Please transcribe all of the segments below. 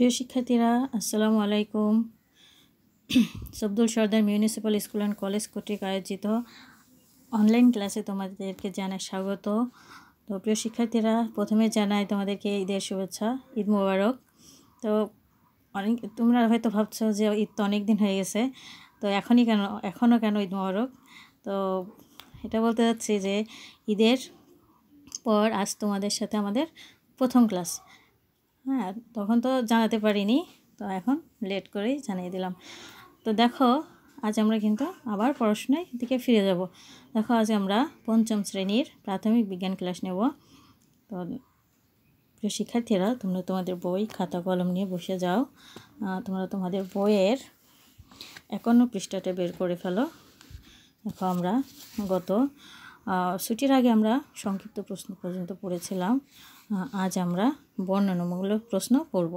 প্রিয় শিক্ষার্থীরা আসসালামু আলাইকুম Sabdul Sardar municipal school and college কর্তৃক আয়োজিত অনলাইন ক্লাসে তোমাদেরকে জানাই স্বাগত তো প্রিয় শিক্ষার্থীরা প্রথমে জানাই তোমাদেরকে ঈদের শুভেচ্ছা ঈদ মোবারক তো অনেক তোমরা হয়তো ভাবছো যে ঈদ তো অনেক দিন হয়ে গেছে তো এখনই কেন এখনও কেন ঈদ মোবারক তো এটা বলতে চাচ্ছি যে ঈদের পর আজ তোমাদের সাথে আমাদের প্রথম ক্লাস হ্যাঁ তখন তো জানাতে পারিনি তো এখন লেট করেই জানিয়ে দিলাম তো দেখো আজ আমরা কিন্তু আবার পড়াশোনায় দিকে ফিরে যাব দেখো আজ আমরা পঞ্চম শ্রেণীর প্রাথমিক বিজ্ঞান ক্লাস নেব তো প্রিয় শিক্ষার্থীরা তোমরা তোমাদের বই খাতা কলম নিয়ে বসে যাও তোমরা তোমাদের বইয়ের একান্ন পৃষ্ঠাটা বের করে ফেলো দেখো আমরা গত ছুটির আগে আমরা সংক্ষিপ্ত প্রশ্ন পর্যন্ত পড়েছিলাম আজ আমরা বর্ণনামূলক প্রশ্ন করব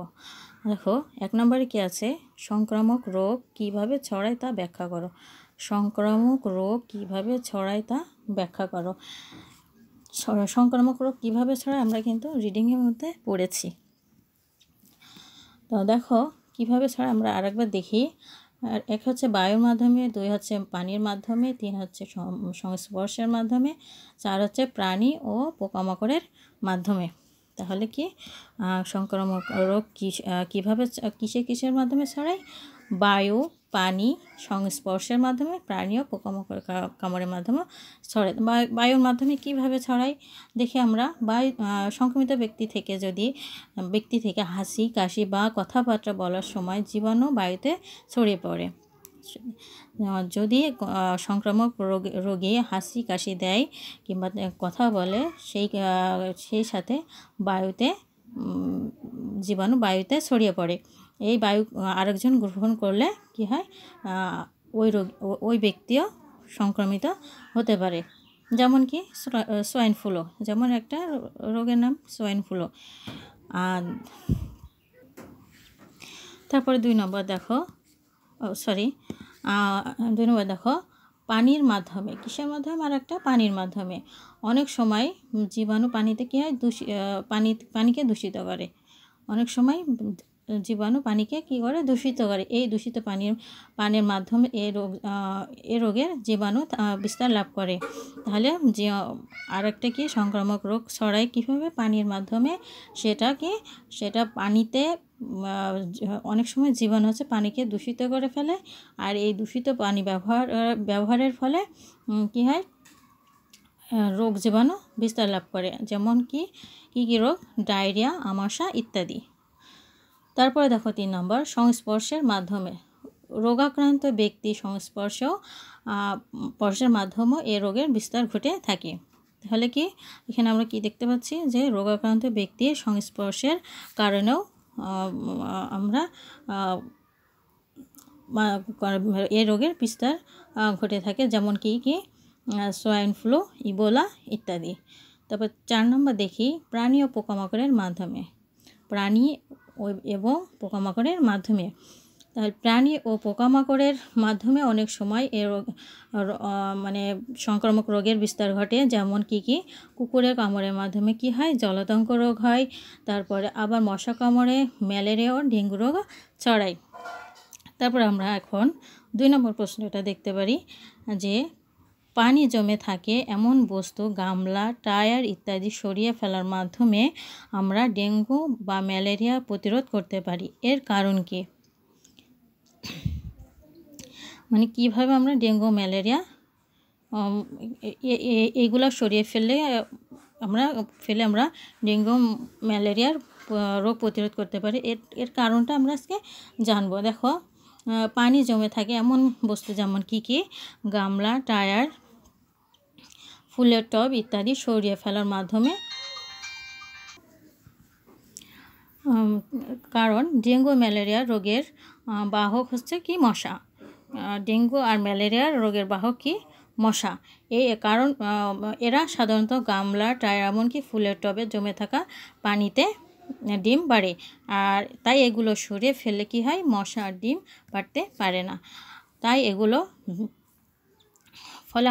দেখো এক নম্বরে কি আছে সংক্রামক রোগ কিভাবে ছড়ায় তা ব্যাখ্যা করো সংক্রামক রোগ কিভাবে ছড়ায় তা ব্যাখ্যা করো সংক্রামক রোগ কীভাবে ছড়ায় আমরা কিন্তু রিডিংয়ের মধ্যে পড়েছি তো দেখো কিভাবে ছড়ায় আমরা আরেকবার দেখি আর এক হচ্ছে বায়ুর মাধ্যমে দুই হচ্ছে পানির মাধ্যমে তিন হচ্ছে সংস্পর্শের মাধ্যমে চার হচ্ছে প্রাণী ও পোকামাকড়ের মাধ্যমে তাহলে কি সংক্রামক রোগ কীভাবে কিসে কিসের মাধ্যমে ছড়ায় বায়ু পানি সংস্পর্শের মাধ্যমে প্রাণী ও পোকামাকড় কামড়ের মাধ্যমে ছড়ায় বায়ুর মাধ্যমে কিভাবে ছড়ায় দেখি আমরা বায়ু সংক্রমিত ব্যক্তি থেকে যদি ব্যক্তি থেকে হাসি কাশি বা কথাবার্তা বলার সময় জীবাণু বায়ুতে ছড়িয়ে পড়ে যদি সংক্রামক রোগ রোগী হাসি কাশি দেয় কিংবা কথা বলে সেই সেই সাথে বায়ুতে জীবাণু বায়ুতে ছড়িয়ে পড়ে এই বায়ু আরেকজন গ্রহণ করলে কি হয় ওই রোগ ওই ব্যক্তিও সংক্রমিত হতে পারে যেমন কি সোয়াইন ফুলো যেমন একটা রোগের নাম সোয়াইন ফুলো আর তারপরে দুই নম্বর দেখো ও সরি ধন্যবাদ দেখো পানির মাধ্যমে কিসের মাধ্যমে আর একটা পানির মাধ্যমে অনেক সময় জীবাণু পানিতে কী হয় দূষি পানি পানিকে দূষিত করে অনেক সময় জীবাণু পানিকে কি করে দূষিত করে এই দূষিত পানির পানির মাধ্যমে এ রোগ এ রোগের জীবাণু বিস্তার লাভ করে তাহলে যে আরেকটা কি সংক্রামক রোগ ছড়ায় কীভাবে পানির মাধ্যমে সেটা কি সেটা পানিতে অনেক সময় জীবাণু হচ্ছে পানিকে দূষিত করে ফেলে আর এই দূষিত পানি ব্যবহার ব্যবহারের ফলে কি হয় রোগ জীবাণু বিস্তার লাভ করে যেমন কি কী কী রোগ ডায়রিয়া আমাশা ইত্যাদি তারপরে দেখো তিন নম্বর সংস্পর্শের মাধ্যমে রোগাক্রান্ত ব্যক্তি সংস্পর্শ স্পর্শের মাধ্যমেও এ রোগের বিস্তার ঘটে থাকে তাহলে কি এখানে আমরা কি দেখতে পাচ্ছি যে রোগাক্রান্ত ব্যক্তির সংস্পর্শের কারণেও আমরা এ রোগের বিস্তার ঘটে থাকে যেমন কি কি সোয়াইন ফ্লু ইবোলা ইত্যাদি তারপর চার নম্বর দেখি প্রাণী ও পোকামাকড়ের মাধ্যমে প্রাণী এবং পোকামাকড়ের মাধ্যমে তাহলে প্রাণী ও পোকামাকড়ের মাধ্যমে অনেক সময় এ মানে সংক্রামক রোগের বিস্তার ঘটে যেমন কি কি কুকুরের কামড়ের মাধ্যমে কি হয় জলাতঙ্ক রোগ হয় তারপরে আবার মশা কামড়ে ম্যালেরিয়া ও ডেঙ্গু রোগ ছড়ায় তারপর আমরা এখন দুই নম্বর প্রশ্নটা দেখতে পারি যে পানি জমে থাকে এমন বস্তু গামলা টায়ার ইত্যাদি সরিয়ে ফেলার মাধ্যমে আমরা ডেঙ্গু বা ম্যালেরিয়া প্রতিরোধ করতে পারি এর কারণ কি মানে কিভাবে আমরা ডেঙ্গু ম্যালেরিয়া এইগুলো সরিয়ে ফেলে আমরা ফেলে আমরা ডেঙ্গু ম্যালেরিয়ার রোগ প্রতিরোধ করতে পারি এর এর কারণটা আমরা আজকে জানবো দেখো পানি জমে থাকে এমন বস্তু যেমন কি কি গামলা টায়ার ফুলের টব ইত্যাদি সরিয়ে ফেলার মাধ্যমে কারণ ডেঙ্গু ম্যালেরিয়া রোগের বাহক হচ্ছে কি মশা ডেঙ্গু আর ম্যালেরিয়া রোগের বাহক কি মশা এই কারণ এরা সাধারণত গামলা টায়ার এমনকি ফুলের টবে জমে থাকা পানিতে ডিম বাড়ে আর তাই এগুলো সরিয়ে ফেলে কি হয় মশা ডিম বাড়তে পারে না তাই এগুলো ফলে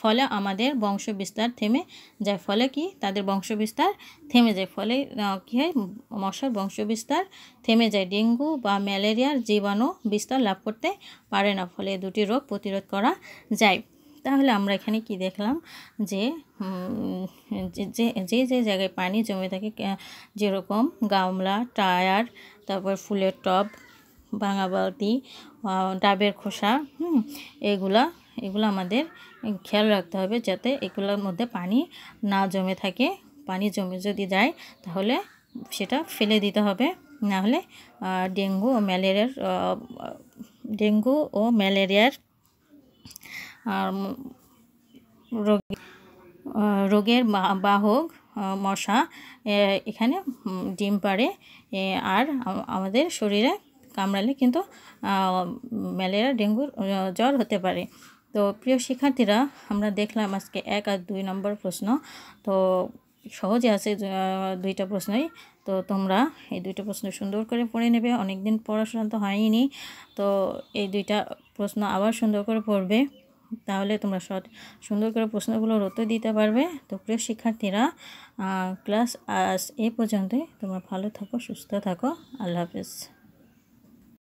ফলে আমাদের বংশ বিস্তার থেমে যায় ফলে কি তাদের বংশ বিস্তার থেমে যায় ফলে কী হয় মশার বংশ বিস্তার থেমে যায় ডেঙ্গু বা ম্যালেরিয়ার জীবাণু বিস্তার লাভ করতে পারে না ফলে দুটি রোগ প্রতিরোধ করা যায় তাহলে আমরা এখানে কি দেখলাম যে যে যে জায়গায় পানি জমে থাকে যেরকম গামলা টায়ার তারপর ফুলের টব ভাঙা বালতি ডাবের খোসা হুম এগুলা এগুলো আমাদের খেয়াল রাখতে হবে যাতে এগুলোর মধ্যে পানি না জমে থাকে পানি জমে যদি যায় তাহলে সেটা ফেলে দিতে হবে না হলে ডেঙ্গু ও ম্যালেরিয়ার ডেঙ্গু ও ম্যালেরিয়ার রোগ রোগের বাহক মশা এখানে ডিম পাড়ে আর আমাদের শরীরে কামড়ালে কিন্তু ম্যালেরিয়া ডেঙ্গুর জ্বর হতে পারে তো প্রিয় শিক্ষার্থীরা আমরা দেখলাম আজকে এক আর দুই নম্বর প্রশ্ন তো সহজে আছে দুইটা প্রশ্নই তো তোমরা এই দুইটা প্রশ্ন সুন্দর করে পড়ে নেবে অনেক দিন পড়াশোনা তো হয়নি তো এই দুইটা প্রশ্ন আবার সুন্দর করে পড়বে তাহলে তোমরা শর্ট সুন্দর করে প্রশ্নগুলোর রত দিতে পারবে তো প্রিয় শিক্ষার্থীরা ক্লাস আজ এ পর্যন্তই তোমরা ভালো থাকো সুস্থ থাকো আল্লাহ হাফেজ